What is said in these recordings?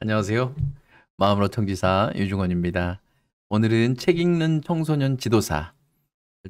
안녕하세요. 마음으로 청지사 유중원입니다. 오늘은 책 읽는 청소년 지도사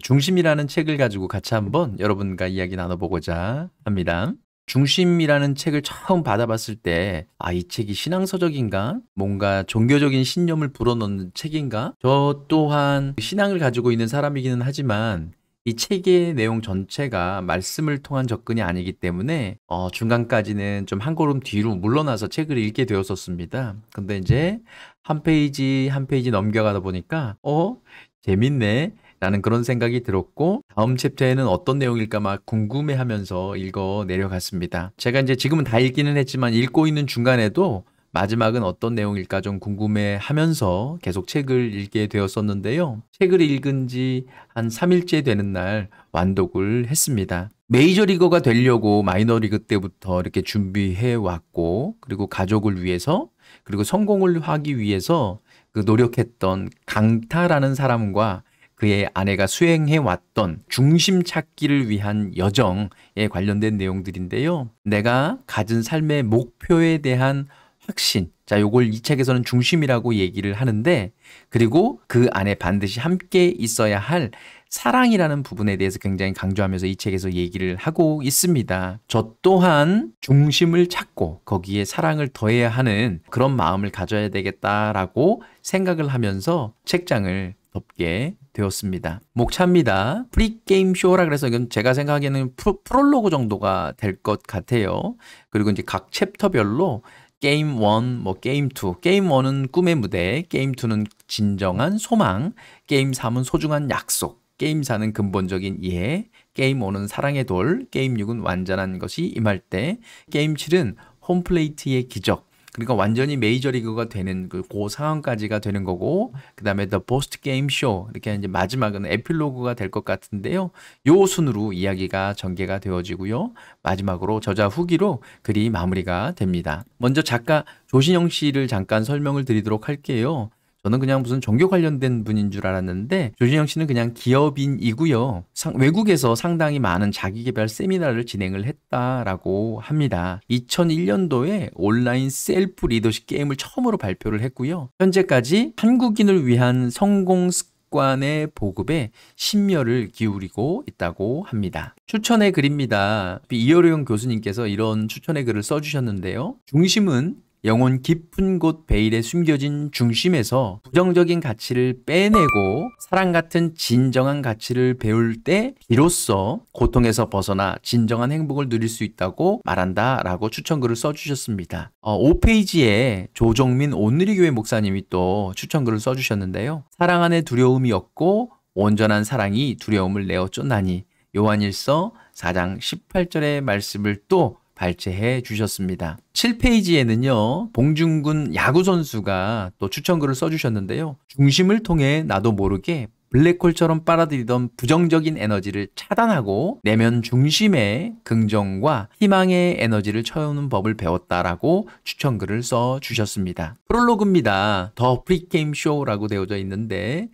중심이라는 책을 가지고 같이 한번 여러분과 이야기 나눠보고자 합니다. 중심이라는 책을 처음 받아봤을 때, 아, 이 책이 신앙서적인가? 뭔가 종교적인 신념을 불어넣는 책인가? 저 또한 신앙을 가지고 있는 사람이기는 하지만, 이 책의 내용 전체가 말씀을 통한 접근이 아니기 때문에 어, 중간까지는 좀 한 걸음 뒤로 물러나서 책을 읽게 되었었습니다. 근데 이제 한 페이지 한 페이지 넘겨가다 보니까 어 재밌네 라는 그런 생각이 들었고 다음 챕터에는 어떤 내용일까 막 궁금해하면서 읽어 내려갔습니다. 제가 이제 지금은 다 읽기는 했지만 읽고 있는 중간에도 마지막은 어떤 내용일까 좀 궁금해 하면서 계속 책을 읽게 되었었는데요. 책을 읽은 지 한 3일째 되는 날 완독을 했습니다. 메이저리거가 되려고 마이너리그 때부터 이렇게 준비해 왔고, 그리고 가족을 위해서, 그리고 성공을 하기 위해서 그 노력했던 강타라는 사람과 그의 아내가 수행해 왔던 중심 찾기를 위한 여정에 관련된 내용들인데요. 내가 가진 삶의 목표에 대한 혁신 자, 요걸 이 책에서는 중심이라고 얘기를 하는데 그리고 그 안에 반드시 함께 있어야 할 사랑이라는 부분에 대해서 굉장히 강조하면서 이 책에서 얘기를 하고 있습니다. 저 또한 중심을 찾고 거기에 사랑을 더해야 하는 그런 마음을 가져야 되겠다라고 생각을 하면서 책장을 덮게 되었습니다. 목차입니다. 프리게임 쇼라 그래서 이건 제가 생각하기에는 프로, 프롤로그 정도가 될 것 같아요. 그리고 이제 각 챕터별로 게임 1, 뭐 게임 2. 게임 1은 꿈의 무대, 게임 2는 진정한 소망, 게임 3은 소중한 약속, 게임 4는 근본적인 이해, 게임 5는 사랑의 돌, 게임 6은 완전한 것이 임할 때, 게임 7은 홈플레이트의 기적, 그러니까 완전히 메이저리그가 되는 그, 고 상황까지가 되는 거고 그다음에 더 포스트 게임 쇼 이렇게 이제 마지막은 에필로그가 될 것 같은데요. 요 순으로 이야기가 전개가 되어지고요. 마지막으로 저자 후기로 글이 마무리가 됩니다. 먼저 작가 조신영 씨를 잠깐 설명을 드리도록 할게요. 저는 그냥 무슨 종교 관련된 분인 줄 알았는데 조진영 씨는 그냥 기업인이고요. 상, 외국에서 상당히 많은 자기개발 세미나를 진행을 했다라고 합니다. 2001년도에 온라인 셀프 리더십 게임을 처음으로 발표를 했고요. 현재까지 한국인을 위한 성공 습관의 보급에 심혈을 기울이고 있다고 합니다. 추천의 글입니다. 이어룡 교수님께서 이런 추천의 글을 써주셨는데요. 중심은 영혼 깊은 곳 베일에 숨겨진 중심에서 부정적인 가치를 빼내고 사랑 같은 진정한 가치를 배울 때 비로소 고통에서 벗어나 진정한 행복을 누릴 수 있다고 말한다 라고 추천글을 써주셨습니다. 어, 5페이지에 조정민 오늘의 교회 목사님이 또 추천글을 써주셨는데요. 사랑 안에 두려움이 없고 온전한 사랑이 두려움을 내어 쫓나니 요한일서 4장 18절의 말씀을 또 발제해 주셨습니다. 7페이지에는요, 봉중군 야구선수가 또 추천글을 써주셨는데요. 중심을 통해 나도 모르게 블랙홀처럼 빨아들이던 부정적인 에너지를 차단하고 내면 중심의 긍정과 희망의 에너지를 채우는 법을 배웠다라고 추천글을 써 주셨습니다. 프롤로그입니다. 더 프리게임 쇼라고 되어져 있는데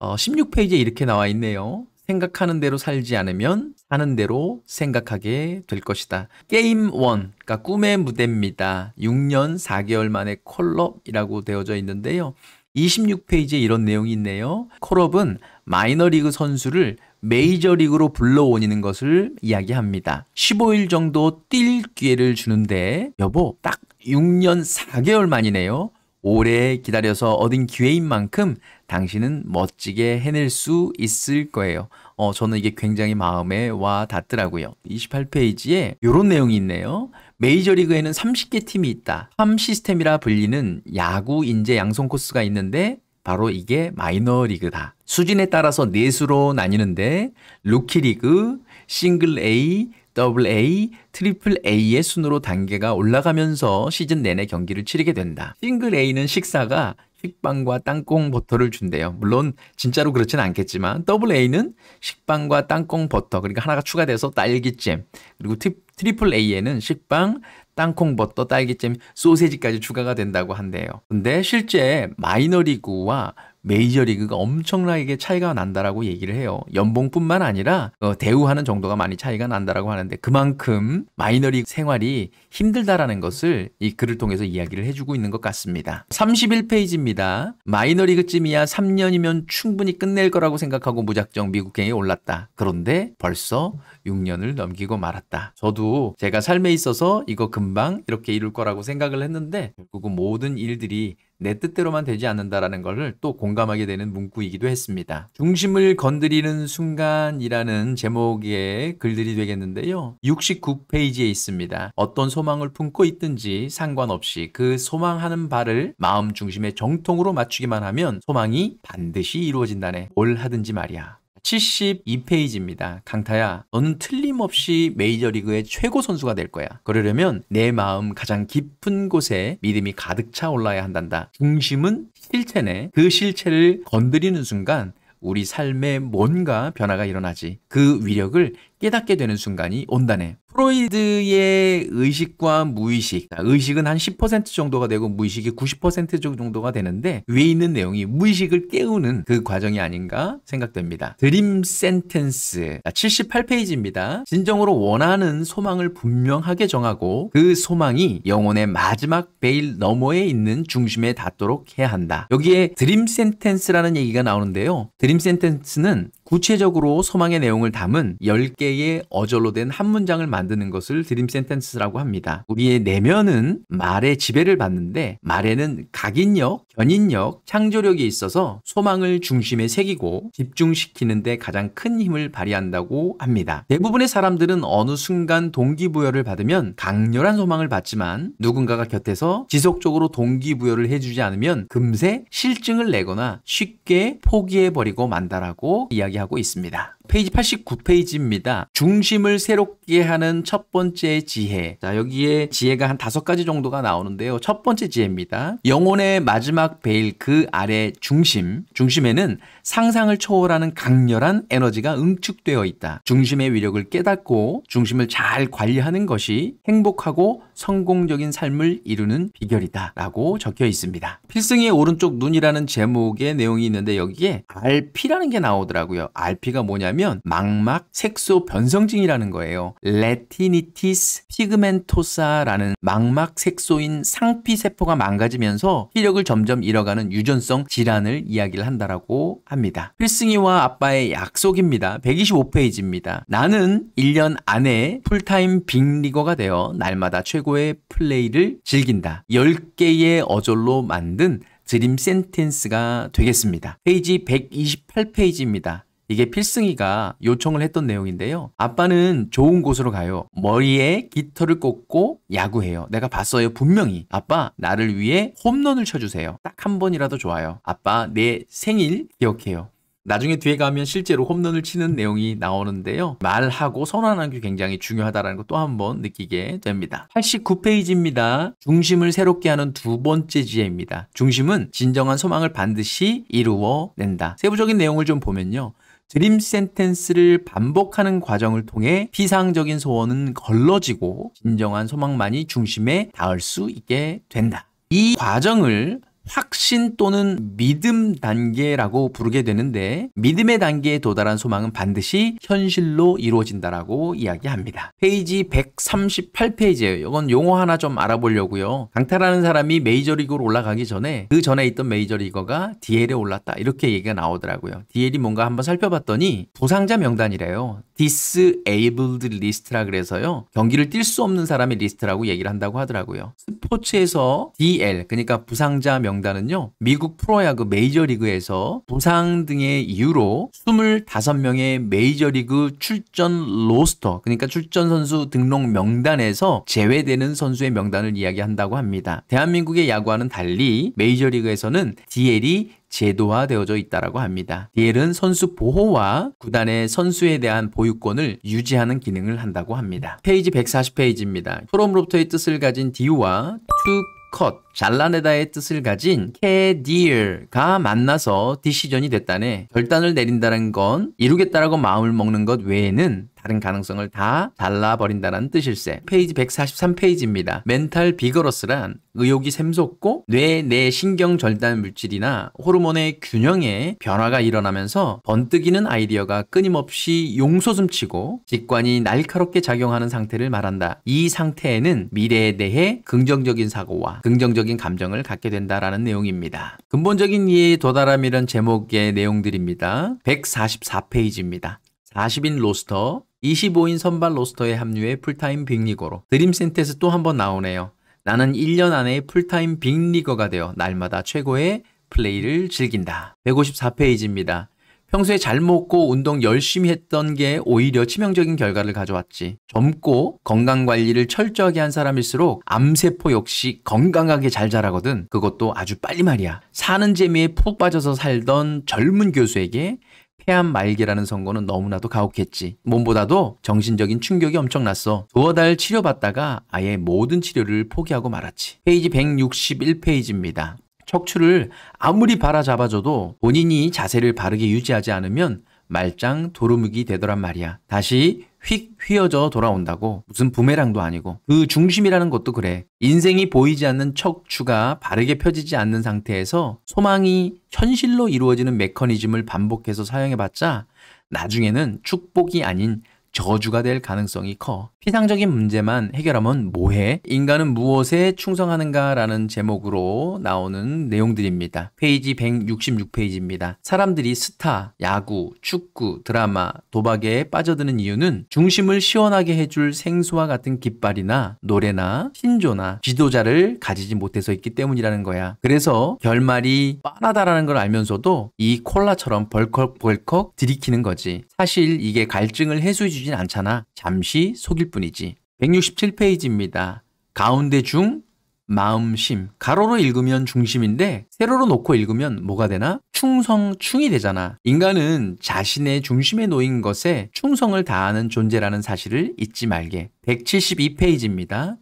어, 16페이지에 이렇게 나와 있네요. 생각하는 대로 살지 않으면 사는 대로 생각하게 될 것이다. 게임 1, 그 그러니까 꿈의 무대입니다. 6년 4개월 만에 콜업이라고 되어져 있는데요. 26페이지에 이런 내용이 있네요. 콜업은 마이너리그 선수를 메이저리그로 불러오는 것을 이야기합니다. 15일 정도 뛸 기회를 주는데 여보 딱 6년 4개월 만이네요. 오래 기다려서 얻은 기회인 만큼 당신은 멋지게 해낼 수 있을 거예요. 어, 저는 이게 굉장히 마음에 와 닿더라고요. 28페이지에 이런 내용이 있네요. 메이저리그에는 30개 팀이 있다. 팜 시스템이라 불리는 야구 인재 양성 코스가 있는데 바로 이게 마이너리그다. 수준에 따라서 네수로 나뉘는데 루키리그, 싱글 A, AA, A, a A의 순으로 단계가 올라가면서 시즌 내내 경기를 치르게 된다. 싱글 A는 식사가 식빵과 땅콩 버터를 준대요. 물론 진짜로 그렇진 않겠지만 더 AA는 식빵과 땅콩 버터 그러니까 하나가 추가돼서 딸기잼 그리고 트, 트리플 A에는 식빵, 땅콩 버터, 딸기잼, 소세지까지 추가가 된다고 한대요. 근데 실제 마이너리그와 메이저리그가 엄청나게 차이가 난다라고 얘기를 해요. 연봉뿐만 아니라 어, 대우하는 정도가 많이 차이가 난다라고 하는데 그만큼 마이너리 생활이 힘들다라는 것을 이 글을 통해서 이야기를 해주고 있는 것 같습니다. 31페이지입니다. 마이너리그쯤이야 3년이면 충분히 끝낼 거라고 생각하고 무작정 미국행에 올랐다. 그런데 벌써 6년을 넘기고 말았다. 저도 제가 삶에 있어서 이거 금방 이렇게 이룰 거라고 생각을 했는데 결국은 모든 일들이 내 뜻대로만 되지 않는다라는 것을 또 공감하게 되는 문구이기도 했습니다. 중심을 건드리는 순간이라는 제목의 글들이 되겠는데요. 69페이지에 있습니다. 어떤 소망을 품고 있든지 상관없이 그 소망하는 바를 마음 중심의 정통으로 맞추기만 하면 소망이 반드시 이루어진다네. 뭘 하든지 말이야. 72페이지입니다. 강타야, 너는 틀림없이 메이저리그의 최고 선수가 될 거야. 그러려면 내 마음 가장 깊은 곳에 믿음이 가득 차 올라야 한단다. 중심은 실체네. 그 실체를 건드리는 순간 우리 삶에 뭔가 변화가 일어나지. 그 위력을 깨닫게 되는 순간이 온다네. 프로이드의 의식과 무의식, 아, 의식은 한 10% 정도가 되고 무의식이 90% 정도가 되는데 위에 있는 내용이 무의식을 깨우는 그 과정이 아닌가 생각됩니다. 드림 센텐스 78페이지입니다. 아, 진정으로 원하는 소망을 분명하게 정하고 그 소망이 영혼의 마지막 베일 너머에 있는 중심에 닿도록 해야 한다. 여기에 드림 센텐스라는 얘기가 나오는데요. 드림 센텐스는 구체적으로 소망의 내용을 담은 10개의 어절로 된 한 문장을 만드는 것을 드림 센텐스라고 합니다. 우리의 내면은 말의 지배를 받는데 말에는 각인력, 견인력, 창조력이 있어서 소망을 중심에 새기고 집중시키는데 가장 큰 힘을 발휘한다고 합니다. 대부분의 사람들은 어느 순간 동기부여를 받으면 강렬한 소망을 받지만 누군가가 곁에서 지속적으로 동기부여를 해주지 않으면 금세 실증을 내거나 쉽게 포기해버리고 만다라고 이야기 합니다 이야기하고 있습니다. 페이지 89페이지입니다. 중심을 새롭게 하는 첫 번째 지혜. 자, 여기에 지혜가 한 다섯 가지 정도가 나오는데요. 첫 번째 지혜입니다. 영혼의 마지막 베일 그 아래 중심. 중심에는 상상을 초월하는 강렬한 에너지가 응축되어 있다. 중심의 위력을 깨닫고 중심을 잘 관리하는 것이 행복하고 성공적인 삶을 이루는 비결이다. 라고 적혀 있습니다. 필승의 오른쪽 눈이라는 제목의 내용이 있는데 여기에 RP라는 게 나오더라고요. RP가 뭐냐면 뭐냐면 망막 색소 변성증이라는 거예요. 레티니티스 피그멘토사라는 망막 색소인 상피 세포가 망가지면서 시력을 점점 잃어가는 유전성 질환을 이야기를 한다라고 합니다. 필승이와 아빠의 약속입니다. 125페이지입니다. 나는 1년 안에 풀타임 빅리거가 되어 날마다 최고의 플레이를 즐긴다. 10개의 어절로 만든 드림 센텐스가 되겠습니다. 페이지 128페이지입니다. 이게 필승이가 요청을 했던 내용인데요. 아빠는 좋은 곳으로 가요. 머리에 깃털을 꽂고 야구해요. 내가 봤어요. 분명히. 아빠, 나를 위해 홈런을 쳐주세요. 딱 한 번이라도 좋아요. 아빠, 내 생일 기억해요. 나중에 뒤에 가면 실제로 홈런을 치는 내용이 나오는데요. 말하고 선언하는 게 굉장히 중요하다는 것또한 번 느끼게 됩니다. 89페이지입니다. 중심을 새롭게 하는 두 번째 지혜입니다. 중심은 진정한 소망을 반드시 이루어낸다. 세부적인 내용을 좀 보면요. 드림 센텐스를 반복하는 과정을 통해 피상적인 소원은 걸러지고 진정한 소망만이 중심에 닿을 수 있게 된다. 이 과정을 확신 또는 믿음 단계라고 부르게 되는데 믿음의 단계에 도달한 소망은 반드시 현실로 이루어진다라고 이야기합니다. 페이지 1 3 8페이지에요 이건 용어 하나 좀 알아보려고요. 강타라는 사람이 메이저리그로 올라가기 전에 그 전에 있던 메이저리거가 DL에 올랐다 이렇게 얘기가 나오더라고요. DL이 뭔가 한번 살펴봤더니 부상자 명단이래요. disabled list라 그래서요. 경기를 뛸 수 없는 사람의 리스트라고 얘기를 한다고 하더라고요. 스포츠에서 DL 그러니까 부상자 명단 명단은요. 미국 프로야구 그 메이저리그에서 부상 등의 이유로 25명의 메이저리그 출전 로스터, 그러니까 출전 선수 등록 명단에서 제외되는 선수의 명단을 이야기한다고 합니다. 대한민국의 야구와는 달리 메이저리그에서는 DL이 제도화되어져 있다고 라 합니다. DL은 선수 보호와 구단의 선수에 대한 보유권을 유지하는 기능을 한다고 합니다. 페이지 140페이지입니다. 프롬로프터의 뜻을 가진 D와 투 cut, 잘라내다의 뜻을 가진 c a r 가 만나서 디시전이 됐다네. 결단을 내린다는 건 이루겠다라고 마음을 먹는 것 외에는 다른 가능성을 다 잘라버린다는 뜻일세. 페이지 143페이지입니다. 멘탈 비거러스란 의욕이 샘솟고 뇌 내 신경 절단 물질이나 호르몬의 균형에 변화가 일어나면서 번뜩이는 아이디어가 끊임없이 용소음치고 직관이 날카롭게 작용하는 상태를 말한다. 이 상태에는 미래에 대해 긍정적인 사고와 긍정적인 감정을 갖게 된다라는 내용입니다. 근본적인 이해에 도달함이란 제목의 내용들입니다. 144페이지입니다. 40인 로스터, 25인 선발 로스터에 합류해 풀타임 빅리거로 드림센터에서 또한 번 나오네요. 나는 1년 안에 풀타임 빅리거가 되어 날마다 최고의 플레이를 즐긴다. 154페이지입니다. 평소에 잘 먹고 운동 열심히 했던 게 오히려 치명적인 결과를 가져왔지. 젊고 건강 관리를 철저하게 한 사람일수록 암세포 역시 건강하게 잘 자라거든. 그것도 아주 빨리 말이야. 사는 재미에 푹 빠져서 살던 젊은 교수에게 폐암 말기라는 선고는 너무나도 가혹했지. 몸보다도 정신적인 충격이 엄청났어. 두어 달 치료받다가 아예 모든 치료를 포기하고 말았지. 페이지 161페이지입니다. 척추를 아무리 바라잡아줘도 본인이 자세를 바르게 유지하지 않으면 말짱 도루묵이 되더란 말이야. 다시 휙 휘어져 돌아온다고 무슨 부메랑도 아니고 그 중심이라는 것도 그래 인생이 보이지 않는 척추가 바르게 펴지지 않는 상태에서 소망이 현실로 이루어지는 메커니즘을 반복해서 사용해봤자 나중에는 축복이 아닌 저주가 될 가능성이 커 피상적인 문제만 해결하면 뭐해? 인간은 무엇에 충성하는가라는 제목으로 나오는 내용들입니다. 페이지 166페이지입니다. 사람들이 스타, 야구, 축구, 드라마, 도박에 빠져드는 이유는 중심을 시원하게 해줄 생수와 같은 깃발이나 노래나 신조나 지도자를 가지지 못해서 있기 때문이라는 거야. 그래서 결말이 빠하다라는걸 알면서도 이 콜라처럼 벌컥벌컥 들이키는 거지. 사실 이게 갈증을 해소해주지 주진 않잖아. 잠시 속일 뿐이지. 167페이지입니다. 가운데 중 마음심. 가로로 읽으면 중심인데 세로로 놓고 읽으면 뭐가 되나? 충성충이 되잖아. 인간은 자신의 중심에 놓인 것에 충성을 다하는 존재라는 사실을 잊지 말게. 172페이지입니다.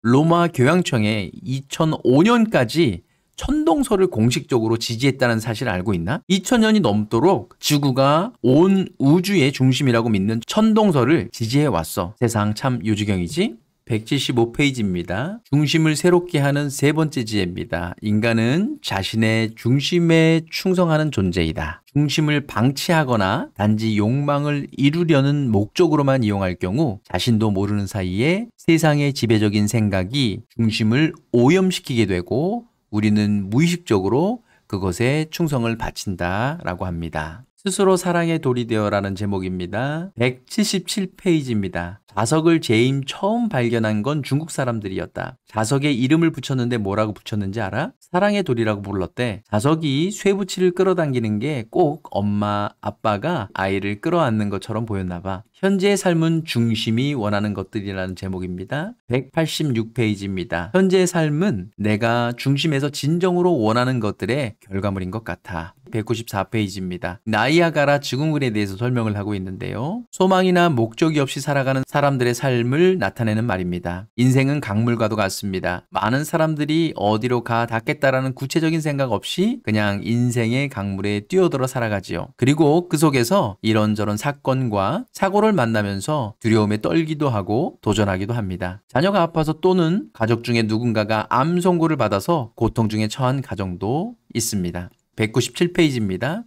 로마 교황청에 2005년까지 천동설을 공식적으로 지지했다는 사실을 알고 있나? 2000년이 넘도록 지구가 온 우주의 중심이라고 믿는 천동설을 지지해 왔어. 세상 참유지경이지 175페이지입니다. 중심을 새롭게 하는 세 번째 지혜입니다. 인간은 자신의 중심에 충성하는 존재이다. 중심을 방치하거나 단지 욕망을 이루려는 목적으로만 이용할 경우 자신도 모르는 사이에 세상의 지배적인 생각이 중심을 오염시키게 되고 우리는 무의식적으로 그것에 충성을 바친다라고 합니다. 스스로 사랑의 돌이 되어라는 제목입니다. 177페이지입니다. 자석을 제임 처음 발견한 건 중국 사람들이었다. 자석에 이름을 붙였는데 뭐라고 붙였는지 알아? 사랑의 돌이라고 불렀대. 자석이 쇠붙이를 끌어당기는 게 꼭 엄마, 아빠가 아이를 끌어안는 것처럼 보였나 봐. 현재의 삶은 중심이 원하는 것들이라는 제목입니다. 186페이지입니다. 현재의 삶은 내가 중심에서 진정으로 원하는 것들의 결과물인 것 같아. 194페이지입니다. 나이아가라 증후군에 대해서 설명을 하고 있는데요. 소망이나 목적이 없이 살아가는 사람 사람들의 삶을 나타내는 말입니다. 인생은 강물과도 같습니다. 많은 사람들이 어디로 가 닿겠다라는 구체적인 생각 없이 그냥 인생의 강물에 뛰어들어 살아가지요. 그리고 그 속에서 이런저런 사건과 사고를 만나면서 두려움에 떨기도 하고 도전하기도 합니다. 자녀가 아파서 또는 가족 중에 누군가가 암 선고를 받아서 고통 중에 처한 가정도 있습니다. 197페이지입니다.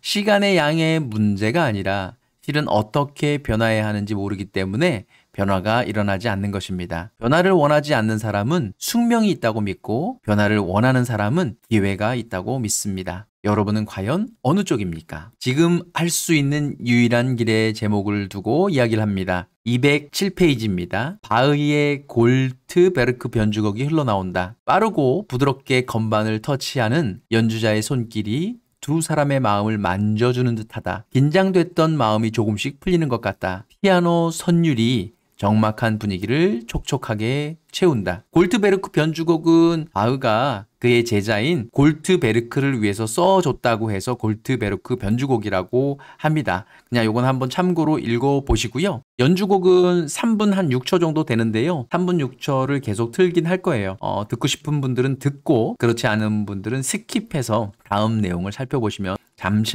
시간의 양의 문제가 아니라 실은 어떻게 변화해야 하는지 모르기 때문에 변화가 일어나지 않는 것입니다. 변화를 원하지 않는 사람은 숙명이 있다고 믿고 변화를 원하는 사람은 기회가 있다고 믿습니다. 여러분은 과연 어느 쪽입니까? 지금 할 수 있는 유일한 길의 제목을 두고 이야기를 합니다. 207페이지입니다. 바흐의 골트베르크 변주곡이 흘러나온다. 빠르고 부드럽게 건반을 터치하는 연주자의 손길이 두 사람의 마음을 만져주는 듯하다. 긴장됐던 마음이 조금씩 풀리는 것 같다. 피아노 선율이 적막한 분위기를 촉촉하게 채운다. 골트베르크 변주곡은 아흐가 그의 제자인 골트베르크를 위해서 써줬다고 해서 골트베르크 변주곡이라고 합니다. 그냥 이건 한번 참고로 읽어보시고요. 연주곡은 3분 한 6초 정도 되는데요. 3분 6초를 계속 틀긴 할 거예요. 어, 듣고 싶은 분들은 듣고 그렇지 않은 분들은 스킵해서 다음 내용을 살펴보시면 잠시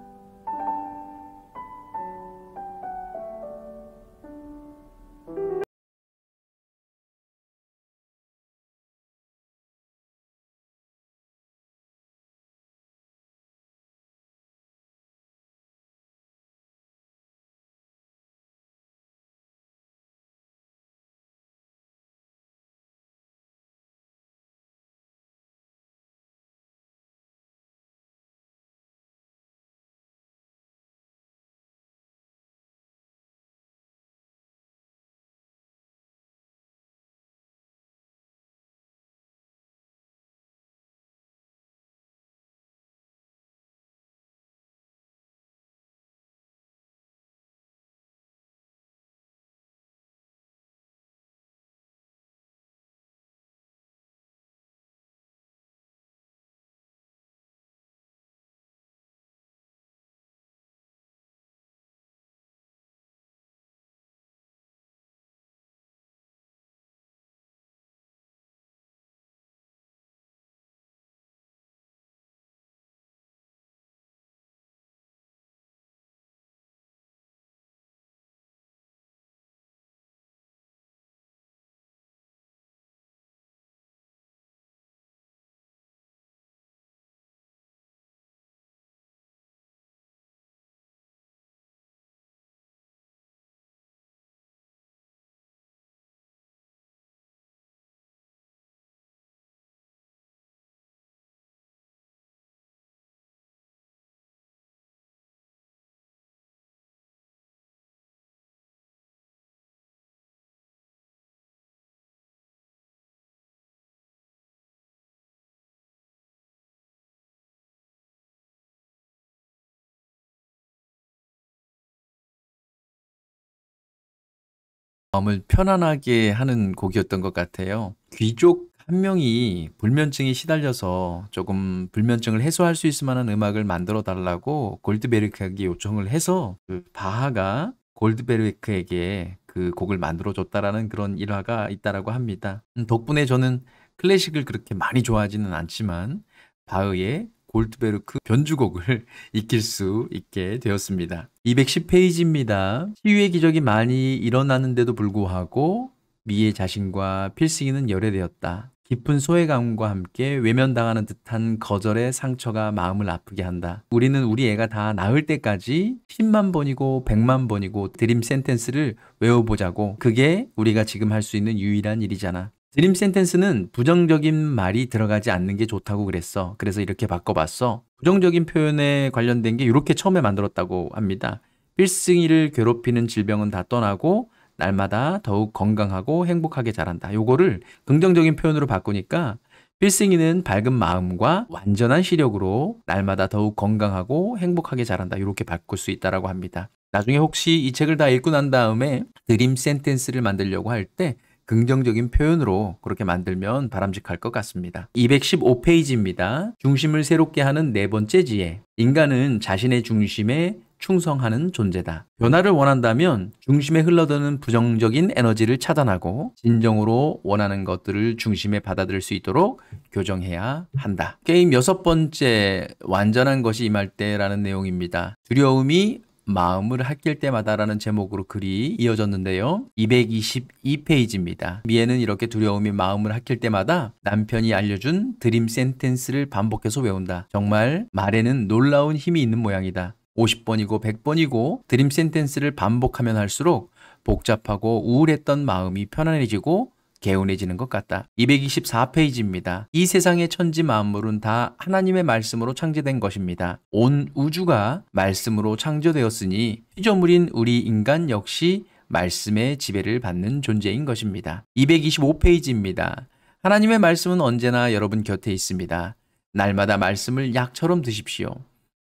마음을 편안하게 하는 곡이었던 것 같아요. 귀족 한 명이 불면증에 시달려서 조금 불면증을 해소할 수 있을 만한 음악을 만들어 달라고 골드베르크에게 요청을 해서 그 바하가 골드베르크에게 그 곡을 만들어 줬다라는 그런 일화가 있다라고 합니다. 음, 덕분에 저는 클래식을 그렇게 많이 좋아하지는 않지만 바흐의 골드베르크 변주곡을 익힐 수 있게 되었습니다. 210페이지입니다. 시위의 기적이 많이 일어나는데도 불구하고 미의 자신과 필승이는 열애되었다. 깊은 소외감과 함께 외면당하는 듯한 거절의 상처가 마음을 아프게 한다. 우리는 우리 애가 다 나을 때까지 10만 번이고 100만 번이고 드림 센텐스를 외워보자고. 그게 우리가 지금 할 수 있는 유일한 일이잖아. 드림 센텐스는 부정적인 말이 들어가지 않는 게 좋다고 그랬어. 그래서 이렇게 바꿔봤어. 부정적인 표현에 관련된 게 이렇게 처음에 만들었다고 합니다. 필승이를 괴롭히는 질병은 다 떠나고 날마다 더욱 건강하고 행복하게 자란다. 요거를 긍정적인 표현으로 바꾸니까 필승이는 밝은 마음과 완전한 시력으로 날마다 더욱 건강하고 행복하게 자란다. 이렇게 바꿀 수 있다라고 합니다. 나중에 혹시 이 책을 다 읽고 난 다음에 드림 센텐스를 만들려고 할때 긍정적인 표현으로 그렇게 만들면 바람직할 것 같습니다. 215페이지입니다. 중심을 새롭게 하는 네 번째 지혜. 인간은 자신의 중심에 충성하는 존재다. 변화를 원한다면 중심에 흘러드는 부정적인 에너지를 차단하고 진정으로 원하는 것들을 중심에 받아들일 수 있도록 교정해야 한다. 게임 여섯 번째 완전한 것이 임할 때라는 내용입니다. 두려움이 마음을 아낄 때마다라는 제목으로 글이 이어졌는데요. 222페이지입니다. 미애는 이렇게 두려움이 마음을 아낄 때마다 남편이 알려준 드림 센텐스를 반복해서 외운다. 정말 말에는 놀라운 힘이 있는 모양이다. 50번이고 100번이고 드림 센텐스를 반복하면 할수록 복잡하고 우울했던 마음이 편안해지고 개운해지는 것 같다. 224페이지입니다. 이 세상의 천지 만물은 다 하나님의 말씀으로 창조된 것입니다. 온 우주가 말씀으로 창조되었으니 피조물인 우리 인간 역시 말씀의 지배를 받는 존재인 것입니다. 225페이지입니다. 하나님의 말씀은 언제나 여러분 곁에 있습니다. 날마다 말씀을 약처럼 드십시오.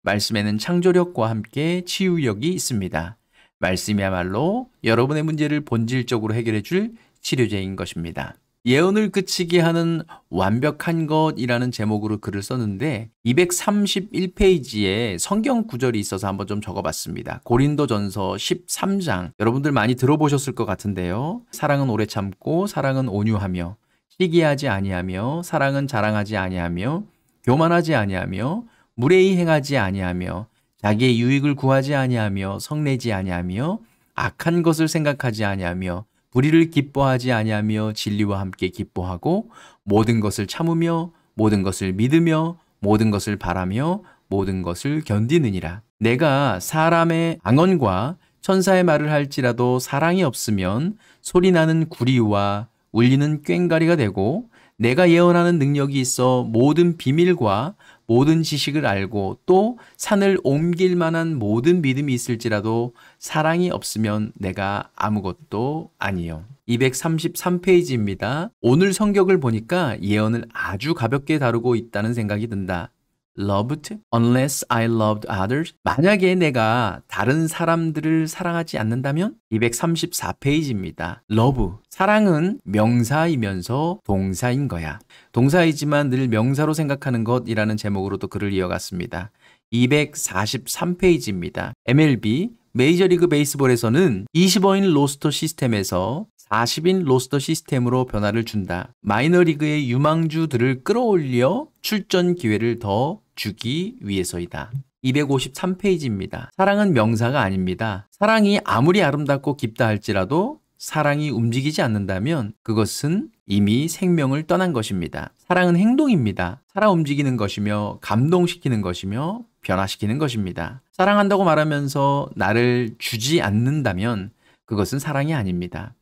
말씀에는 창조력과 함께 치유력이 있습니다. 말씀이야말로 여러분의 문제를 본질적으로 해결해 줄 치료제인 것입니다. 예언을 그치게 하는 완벽한 것이라는 제목으로 글을 썼는데 231페이지에 성경 구절이 있어서 한번 좀 적어봤습니다. 고린도전서 13장 여러분들 많이 들어보셨을 것 같은데요. 사랑은 오래 참고 사랑은 온유하며 시기하지 아니하며 사랑은 자랑하지 아니하며 교만하지 아니하며 무례히 행하지 아니하며 자기의 유익을 구하지 아니하며 성내지 아니하며 악한 것을 생각하지 아니하며 불리를 기뻐하지 아니하며 진리와 함께 기뻐하고 모든 것을 참으며 모든 것을 믿으며 모든 것을 바라며 모든 것을 견디느니라. 내가 사람의 앙언과 천사의 말을 할지라도 사랑이 없으면 소리나는 구리와 울리는 꽹가리가 되고 내가 예언하는 능력이 있어 모든 비밀과 모든 지식을 알고 또 산을 옮길 만한 모든 믿음이 있을지라도 사랑이 없으면 내가 아무것도 아니요. 233페이지입니다. 오늘 성격을 보니까 예언을 아주 가볍게 다루고 있다는 생각이 든다. loved unless I loved others. 만약에 내가 다른 사람들을 사랑하지 않는다면 234페이지입니다. love. 사랑은 명사이면서 동사인 거야. 동사이지만 늘 명사로 생각하는 것이라는 제목으로 도 글을 이어갔습니다. 243페이지입니다. MLB 메이저리그 베이스볼에서는 25인 로스터 시스템에서 40인 로스터 시스템으로 변화를 준다. 마이너리그의 유망주들을 끌어올려 출전 기회를 더 주기 위해서이다. 253페이지입니다. 사랑은 명사가 아닙니다. 사랑이 아무리 아름답고 깊다 할지라도 사랑이 움직이지 않는다면 그것은 이미 생명을 떠난 것입니다. 사랑은 행동입니다. 살아 움직이는 것이며 감동시키는 것이며 변화시키는 것입니다. 사랑한다고 말하면서 나를 주지 않는다면 그것은 사랑이 아닙니다.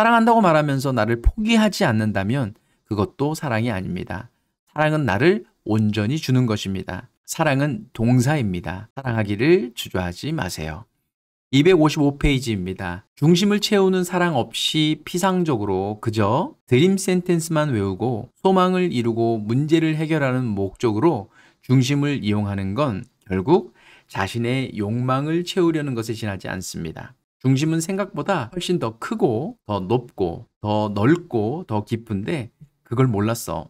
사랑한다고 말하면서 나를 포기하지 않는다면 그것도 사랑이 아닙니다. 사랑은 나를 온전히 주는 것입니다. 사랑은 동사입니다. 사랑하기를 주저하지 마세요. 255페이지입니다. 중심을 채우는 사랑 없이 피상적으로 그저 드림 센텐스만 외우고 소망을 이루고 문제를 해결하는 목적으로 중심을 이용하는 건 결국 자신의 욕망을 채우려는 것에 지나지 않습니다. 중심은 생각보다 훨씬 더 크고 더 높고 더 넓고 더 깊은데 그걸 몰랐어.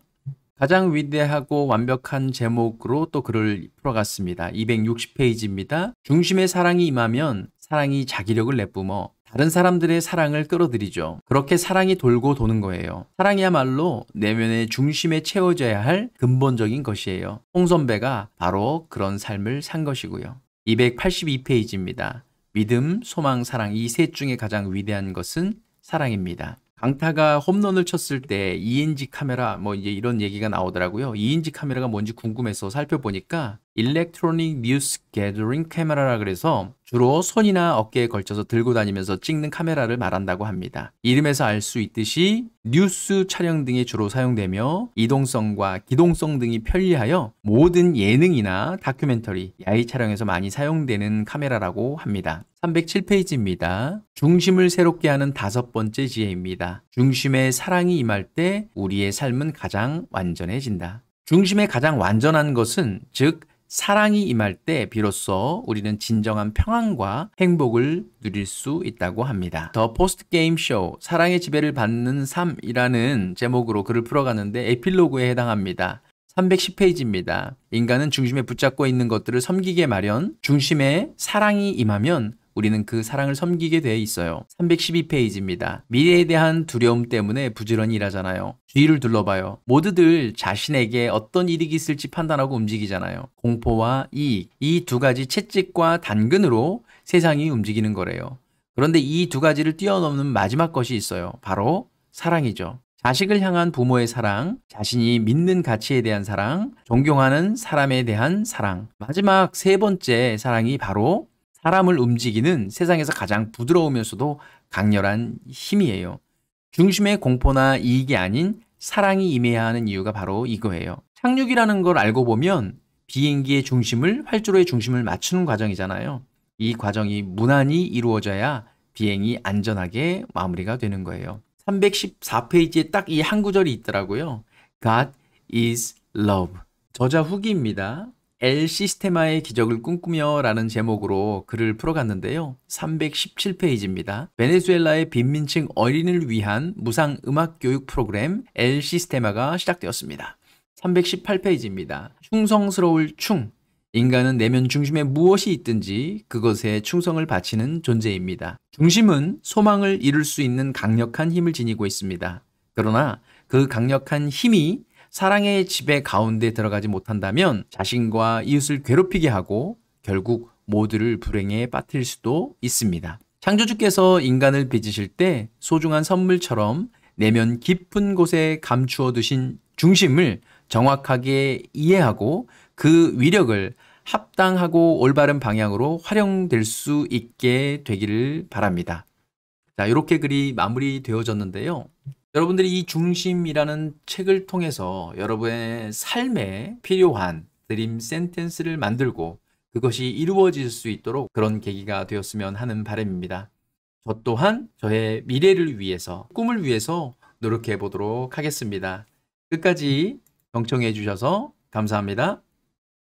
가장 위대하고 완벽한 제목으로 또 글을 풀어갔습니다. 260페이지입니다. 중심의 사랑이 임하면 사랑이 자기력을 내뿜어 다른 사람들의 사랑을 끌어들이죠. 그렇게 사랑이 돌고 도는 거예요. 사랑이야말로 내면의 중심에 채워져야 할 근본적인 것이에요. 홍 선배가 바로 그런 삶을 산 것이고요. 282페이지입니다. 믿음, 소망, 사랑 이 셋 중에 가장 위대한 것은 사랑입니다. 강타가 홈런을 쳤을 때 2인지 카메라 뭐 이제 이런 얘기가 나오더라고요. 2인지 카메라가 뭔지 궁금해서 살펴보니까 일렉트로닉 뉴스 게더링 카메라라 그래서 주로 손이나 어깨에 걸쳐서 들고 다니면서 찍는 카메라를 말한다고 합니다. 이름에서 알 수 있듯이 뉴스 촬영 등에 주로 사용되며 이동성과 기동성 등이 편리하여 모든 예능이나 다큐멘터리, 야외 촬영에서 많이 사용되는 카메라라고 합니다. 307페이지입니다. 중심을 새롭게 하는 다섯 번째 지혜입니다. 중심에 사랑이 임할 때 우리의 삶은 가장 완전해진다. 중심의 가장 완전한 것은 즉 사랑이 임할 때 비로소 우리는 진정한 평안과 행복을 누릴 수 있다고 합니다. 더 포스트 게임 쇼 사랑의 지배를 받는 삶이라는 제목으로 글을 풀어가는데 에필로그에 해당합니다. 310페이지입니다. 인간은 중심에 붙잡고 있는 것들을 섬기게 마련, 중심에 사랑이 임하면 우리는 그 사랑을 섬기게 돼 있어요. 312페이지입니다. 미래에 대한 두려움 때문에 부지런히 일하잖아요. 주위를 둘러봐요. 모두들 자신에게 어떤 이득이 있을지 판단하고 움직이잖아요. 공포와 이익, 이 두 가지 채찍과 당근으로 세상이 움직이는 거래요. 그런데 이 두 가지를 뛰어넘는 마지막 것이 있어요. 바로 사랑이죠. 자식을 향한 부모의 사랑, 자신이 믿는 가치에 대한 사랑, 존경하는 사람에 대한 사랑. 마지막 세 번째 사랑이 바로 사람을 움직이는 세상에서 가장 부드러우면서도 강렬한 힘이에요. 중심의 공포나 이익이 아닌 사랑이 임해야 하는 이유가 바로 이거예요. 착륙이라는 걸 알고 보면 비행기의 중심을 활주로의 중심을 맞추는 과정이잖아요. 이 과정이 무난히 이루어져야 비행이 안전하게 마무리가 되는 거예요. 314페이지에 딱 이 한 구절이 있더라고요. God is love. 저자 후기입니다. L 시스테마의 기적을 꿈꾸며 라는 제목으로 글을 풀어갔는데요. 317페이지입니다. 베네수엘라의 빈민층 어린을 위한 무상 음악 교육 프로그램 L 시스테마가 시작되었습니다. 318페이지입니다. 충성스러울 충. 인간은 내면 중심에 무엇이 있든지 그것에 충성을 바치는 존재입니다. 중심은 소망을 이룰 수 있는 강력한 힘을 지니고 있습니다. 그러나 그 강력한 힘이 사랑의 집배 가운데 들어가지 못한다면 자신과 이웃을 괴롭히게 하고 결국 모두를 불행에 빠뜨릴 수도 있습니다. 창조주께서 인간을 빚으실 때 소중한 선물처럼 내면 깊은 곳에 감추어 두신 중심을 정확하게 이해하고 그 위력을 합당하고 올바른 방향으로 활용될 수 있게 되기를 바랍니다. 자, 이렇게 글이 마무리되어졌는데요. 여러분들이 이 중심이라는 책을 통해서 여러분의 삶에 필요한 드림 센텐스를 만들고 그것이 이루어질 수 있도록 그런 계기가 되었으면 하는 바람입니다. 저 또한 저의 미래를 위해서 꿈을 위해서 노력해 보도록 하겠습니다. 끝까지 경청해 주셔서 감사합니다.